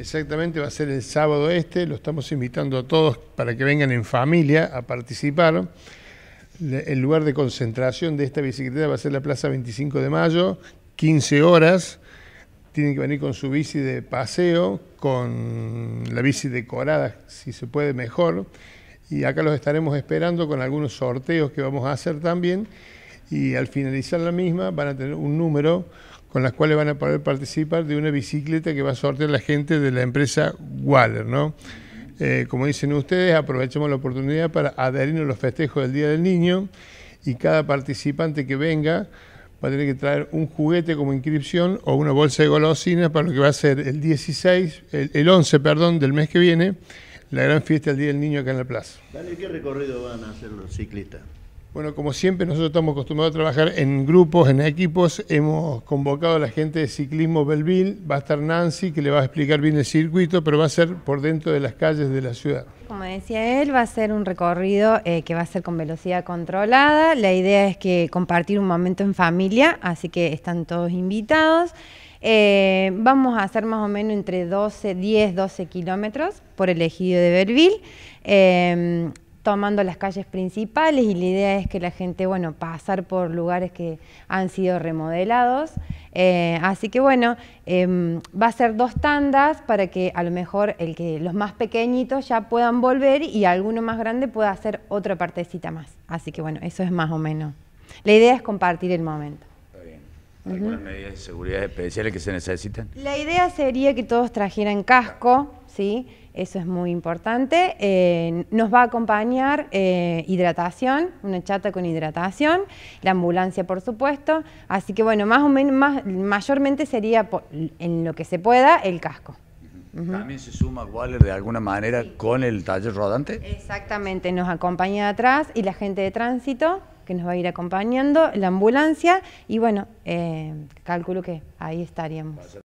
Exactamente, va a ser el sábado este, lo estamos invitando a todos para que vengan en familia a participar. El lugar de concentración de esta bicicleta va a ser la Plaza 25 de Mayo, 15 horas. Tienen que venir con su bici de paseo, con la bici decorada, si se puede mejor. Y acá los estaremos esperando con algunos sorteos que vamos a hacer también. Y al finalizar la misma van a tener un número con las cuales van a poder participar de una bicicleta que va a sortear la gente de la empresa Waller, ¿no? Eh, como dicen ustedes, aprovechamos la oportunidad para adherirnos a los festejos del Día del Niño y cada participante que venga va a tener que traer un juguete como inscripción o una bolsa de golosinas para lo que va a ser el 16, el, 11, perdón, del mes que viene, la gran fiesta del Día del Niño acá en la plaza. Dale, ¿qué recorrido van a hacer los ciclistas? Bueno, como siempre, nosotros estamos acostumbrados a trabajar en grupos, en equipos. Hemos convocado a la gente de Ciclismo Belville. Va a estar Nancy, que le va a explicar bien el circuito, pero va a ser por dentro de las calles de la ciudad. Como decía él, va a ser un recorrido eh, que va a ser con velocidad controlada. La idea es que compartir un momento en familia, así que están todos invitados. Eh, vamos a hacer más o menos entre 12, 10, 12 kilómetros por el ejido de Belville. Eh, tomando las calles principales y la idea es que la gente, bueno, pasar por lugares que han sido remodelados. Eh, así que bueno, em, va a ser dos tandas para que a lo mejor el que los más pequeñitos ya puedan volver y alguno más grande pueda hacer otra partecita más. Así que bueno, eso es más o menos. La idea es compartir el momento uh medidas de seguridad especiales que se necesitan? La idea sería que todos trajeran casco, ¿sí? Eso es muy importante. Eh, nos va a acompañar eh, hidratación, una chata con hidratación, la ambulancia por supuesto. Así que bueno, más o menos, más, mayormente sería en lo que se pueda el casco. ¿También se suma Waller de alguna manera con el taller rodante? Exactamente, nos acompaña atrás y la gente de tránsito que nos va a ir acompañando, la ambulancia y bueno, eh, calculo que ahí estaríamos.